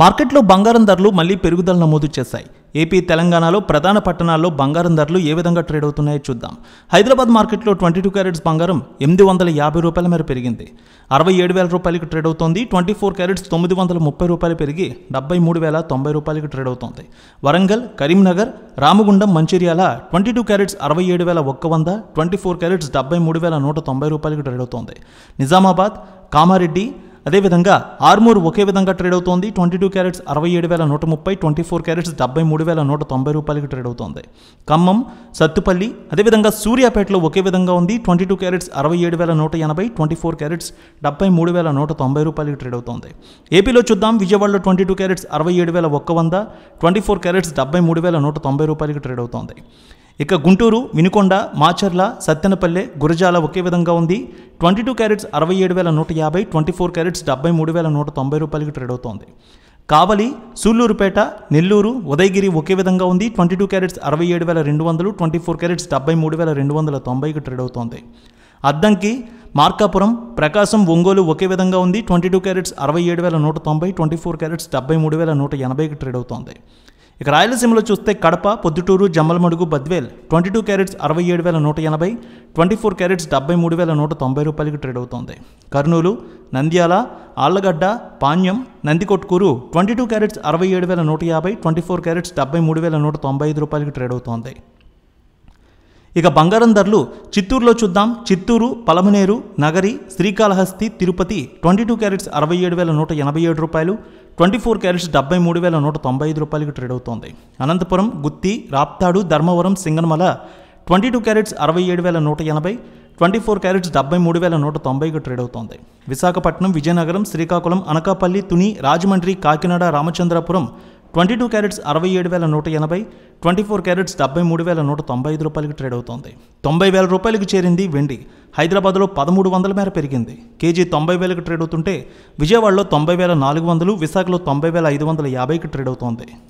మార్కెట్లో బంగారం ధరలు మళ్లీ పెరుగుదల నమోదు చేశాయి ఏపీ తెలంగాణలో ప్రధాన పట్టణాల్లో బంగారం ధరలు ఏ విధంగా ట్రేడ్ అవుతున్నాయో చూద్దాం హైదరాబాద్ మార్కెట్లో ట్వంటీ టూ క్యారెట్స్ బంగారం ఎనిమిది వందల యాభై రూపాయల మేర పెరిగింది అరవై ఏడు వేల రూపాయలకి ట్రేడ్ అవుతోంది ట్వంటీ ఫోర్ క్యారెట్స్ తొమ్మిది వందల ముప్పై రూపాయలు పెరిగి డెబ్బై మూడు వేల తొంభై రూపాయలకి ట్రేడ్ అవుతోంది Warangal Karimnagar Ramagundam Mancherial twenty two carats అరవై ఏడు వేల ఒక్క వంద ట్వంటీ ఫోర్ క్యారెట్స్ డెబ్బై మూడు వేల నూట తొంభై రూపాయలకి ట్రేడ్ అవుతోంది నిజామాబాద్ కామారెడ్డి అదేవిధంగా ఆర్మూర్ ఒకే విధంగా ట్రేడ్ అవుతోంది ట్వంటీ టూ క్యారెట్స్ అరవై ఏడు వేల నూట ముప్పై ట్వంటీ ఫోర్ క్యారెట్స్ డెబ్బై మూడు వేల నూట తొంభై రూపాయలకి ట్రేడ్ అవుతోంది ఖమ్మం సత్తుపల్లి అదేవిధంగా సూర్యాపేటలో ఒకే విధంగా ఉంది ట్వంటీ టూ క్యారెట్స్ అరవై ఏడు వేల నూట ఎనభై ట్వంటీ ఫోర్ క్యారెట్స్ డెబ్బై మూడు వేల నూట తొంభై రూపాయలకి ట్రేడ్ అవుతోంది ఏపీలో చూద్దాం విజయవాడలో ట్వంటీ టూ క్యారెట్స్ అరవై ఏడు వేల ఒక్క వంద ట్వంటీ ఫోర్ క్యారెట్స్ డెబ్బై మూడు వేల నూట తొంభై రూపాయలకి ట్రేడ్ అవుతోంది ఇక గుంటూరు వినుకొండ మాచర్ల సత్తెనపల్లె గురజాల ఒకే విధంగా ఉంది ట్వంటీ టూ క్యారెట్స్ అరవై ఏడు వేల నూట యాభై ట్వంటీ ఫోర్ క్యారెట్స్ డెబ్బై మూడు వేల నూట తొంభై రూపాయలకి ట్రేడ్ అవుతోంది కావలి సూళ్లూరుపేట నెల్లూరు ఉదయగిరి ఒకే విధంగా ఉంది ట్వంటీ టూ క్యారెట్స్ అరవై ఏడు వేల రెండు వందలు ట్వంటీ ఫోర్ క్యారెట్స్ డెబ్బై మూడు వేల రెండు వందల తొంభైకి ట్రేడ్ అవుతోంది అద్దంకి మార్కాపురం ప్రకాశం ఒంగోలు ఒకే విధంగా ఉంది ట్వంటీ టూ క్యారెట్స్ అరవై ఏడు వేల నూట తొంభై ట్వంటీ ఫోర్ క్యారెట్స్ డెబ్బై మూడు వేల నూట ఎనభైకి ట్రేడ్ అవుతోంది ఇక రాయలసీమలో చూస్తే Kadapa Proddatur Jammalamadugu Badvel twenty two carats అరవై ఏడు వేల నూట ఎనభై ట్వంటీ ఫోర్ క్యారెట్స్ డెబ్బై మూడు వేల నూట తొంభై రూపాయలకి ట్రేడ్ అవుతోంది Kurnool Nandyal Allagadda Panyam Nandikotkur twenty two carats అరవై ఏడు వేల నూట యాభై ట్వంటీ ఫోర్ క్యారెట్స్ డెబ్బై మూడు వేల నూట తొంభై ఐదు రూపాయలకి ట్రేడ్ అవుతోంది ఇక బంగారం ధరలు చిత్తూరులో చూద్దాం Chittoor Palamaner Nagari Srikalahasti Tirupati twenty two carats అరవై ఏడు వేల నూట ఎనభై ఏడు రూపాయలు ట్వంటీ ఫోర్ క్యారెట్స్ డెబ్బై మూడు వేల నూట తొంభై ఐదు రూపాయలకి ట్రేడ్ అవుతోంది Anantapur Gooty Raptadu Dharmavaram Singanamala twenty two carats అరవై ఏడు వేల నూట ఎనభై ట్వంటీ ఫోర్ క్యారెట్స్ డెబ్బై మూడు వేల నూట తొంభైకి ట్రేడ్ అవుతోంది Visakhapatnam Vizianagaram Srikakulam Anakapalli Tuni Rajahmundry Kakinada Ramachandrapuram twenty two carats అరవై ఏడు వేల నూట ఎనభై ట్వంటీ ఫోర్ క్యారెట్స్ డెబ్బై మూడు వేల నూట తొంభై ఐదు రూపాయలకి ట్రేడ్ అవుతోంది తొంభై వేల రూపాయలకు చేరింది వెండి హైదరాబాద్లో పదమూడు వందల మేర పెరిగింది కేజీ తొంభై వేలకు ట్రేడ్ అవుతుంటే విజయవాడలో తొంభై వేల నాలుగు వందలు విశాఖలో తొంభై వేల ఐదు వందల యాభైకి ట్రేడ్ అవుతోంది